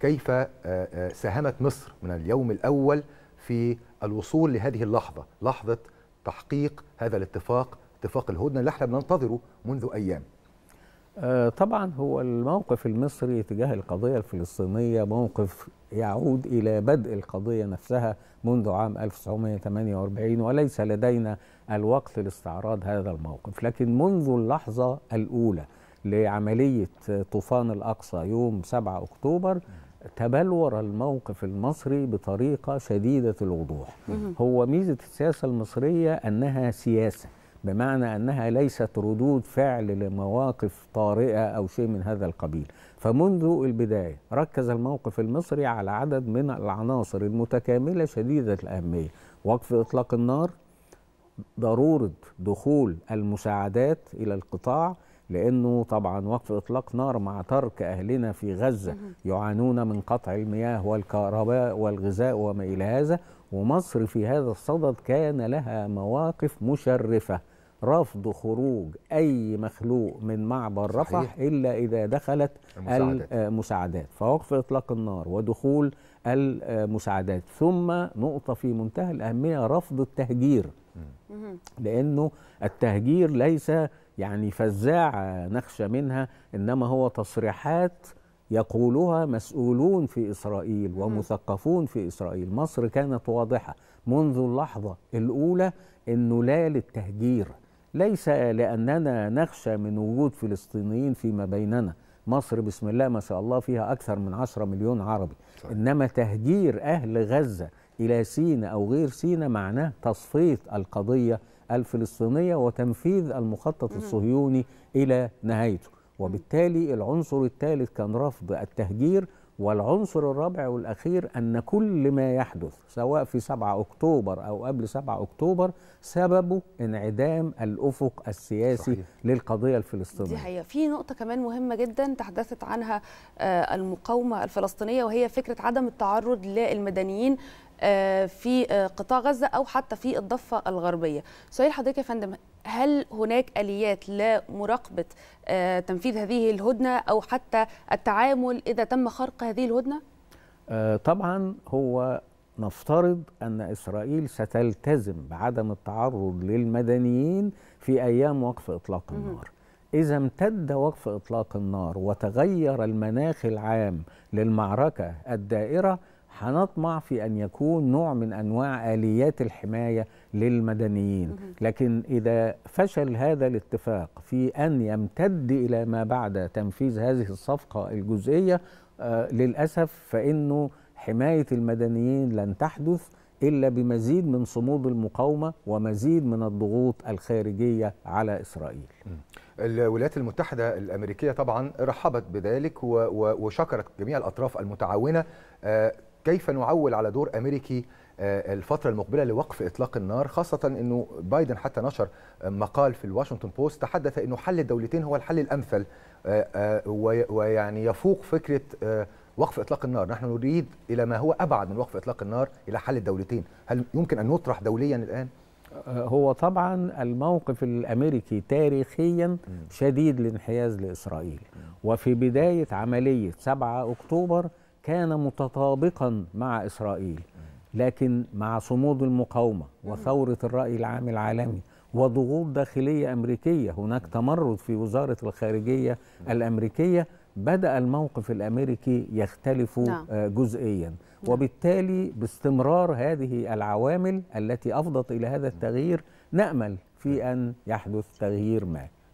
كيف آه، آه، ساهمت مصر من اليوم الأول في الوصول لهذه اللحظة لحظة تحقيق هذا الاتفاق اتفاق الهدنة اللي احنا بننتظره منذ أيام آه، طبعا هو الموقف المصري تجاه القضية الفلسطينية موقف يعود إلى بدء القضية نفسها منذ عام 1948 وليس لدينا الوقت لاستعراض هذا الموقف لكن منذ اللحظة الأولى لعملية طوفان الأقصى يوم 7 أكتوبر تبلور الموقف المصري بطريقة شديدة الوضوح هو ميزة السياسة المصرية أنها سياسة بمعنى أنها ليست ردود فعل لمواقف طارئة أو شيء من هذا القبيل فمنذ البداية ركز الموقف المصري على عدد من العناصر المتكاملة شديدة الأهمية وقف إطلاق النار ضرورة دخول المساعدات إلى القطاع لأنه طبعا وقف إطلاق نار مع ترك أهلنا في غزة يعانون من قطع المياه والكهرباء والغذاء وما إلى هذا ومصر في هذا الصدد كان لها مواقف مشرفة رفض خروج أي مخلوق من معبر رفح صحيح. إلا إذا دخلت المساعدات. المساعدات فوقف إطلاق النار ودخول المساعدات ثم نقطة في منتهى الأهمية رفض التهجير لأنه التهجير ليس يعني فزاعة نخشى منها إنما هو تصريحات يقولها مسؤولون في إسرائيل ومثقفون في إسرائيل مصر كانت واضحة منذ اللحظة الأولى أنه لا للتهجير ليس لأننا نخشى من وجود فلسطينيين فيما بيننا مصر بسم الله ما شاء الله فيها أكثر من عشرة مليون عربي صحيح. إنما تهجير أهل غزة إلى سينا أو غير سينا معناه تصفية القضية الفلسطينية وتنفيذ المخطط الصهيوني إلى نهايته وبالتالي العنصر الثالث كان رفض التهجير والعنصر الرابع والأخير أن كل ما يحدث سواء في 7 أكتوبر أو قبل 7 أكتوبر سببه انعدام الأفق السياسي صحيح. للقضية الفلسطينية دي حقيقة في نقطة كمان مهمة جدا تحدثت عنها آه، المقاومة الفلسطينية وهي فكرة عدم التعرض للمدنيين آه، في آه، قطاع غزه او حتى في الضفه الغربيه. سؤال حضرتك يا فندم هل هناك اليات لمراقبه آه، تنفيذ هذه الهدنه او حتى التعامل اذا تم خرق هذه الهدنه؟ طبعا هو نفترض ان اسرائيل ستلتزم بعدم التعرض للمدنيين في ايام وقف اطلاق النار. إذا امتد وقف إطلاق النار وتغير المناخ العام للمعركة الدائرة هنطمع في أن يكون نوع من أنواع آليات الحماية للمدنيين لكن إذا فشل هذا الاتفاق في أن يمتد إلى ما بعد تنفيذ هذه الصفقة الجزئية آه، للأسف فإنه حماية المدنيين لن تحدث إلا بمزيد من صمود المقاومة ومزيد من الضغوط الخارجية على إسرائيل الولايات المتحدة الأمريكية طبعا رحبت بذلك وشكرت جميع الأطراف المتعاونة آه، كيف نعول على دور امريكي آه، الفتره المقبله لوقف اطلاق النار خاصه انه بايدن حتى نشر مقال في الواشنطن بوست تحدث انه حل الدولتين هو الحل الامثل آه، آه، ويعني يفوق فكره وقف اطلاق النار نحن نريد الى ما هو ابعد من وقف اطلاق النار الى حل الدولتين هل يمكن ان نطرح دوليا الان هو طبعا الموقف الامريكي تاريخيا شديد الانحياز لاسرائيل وفي بدايه عمليه 7 اكتوبر كان متطابقا مع إسرائيل لكن مع صمود المقاومة وثورة الرأي العام العالمي وضغوط داخلية أمريكية هناك تمرد في وزارة الخارجية الأمريكية بدأ الموقف الأمريكي يختلف آه، نعم. جزئيا نعم. وبالتالي باستمرار هذه العوامل التي أفضت إلى هذا التغيير نأمل في نعم. أن يحدث تغيير ما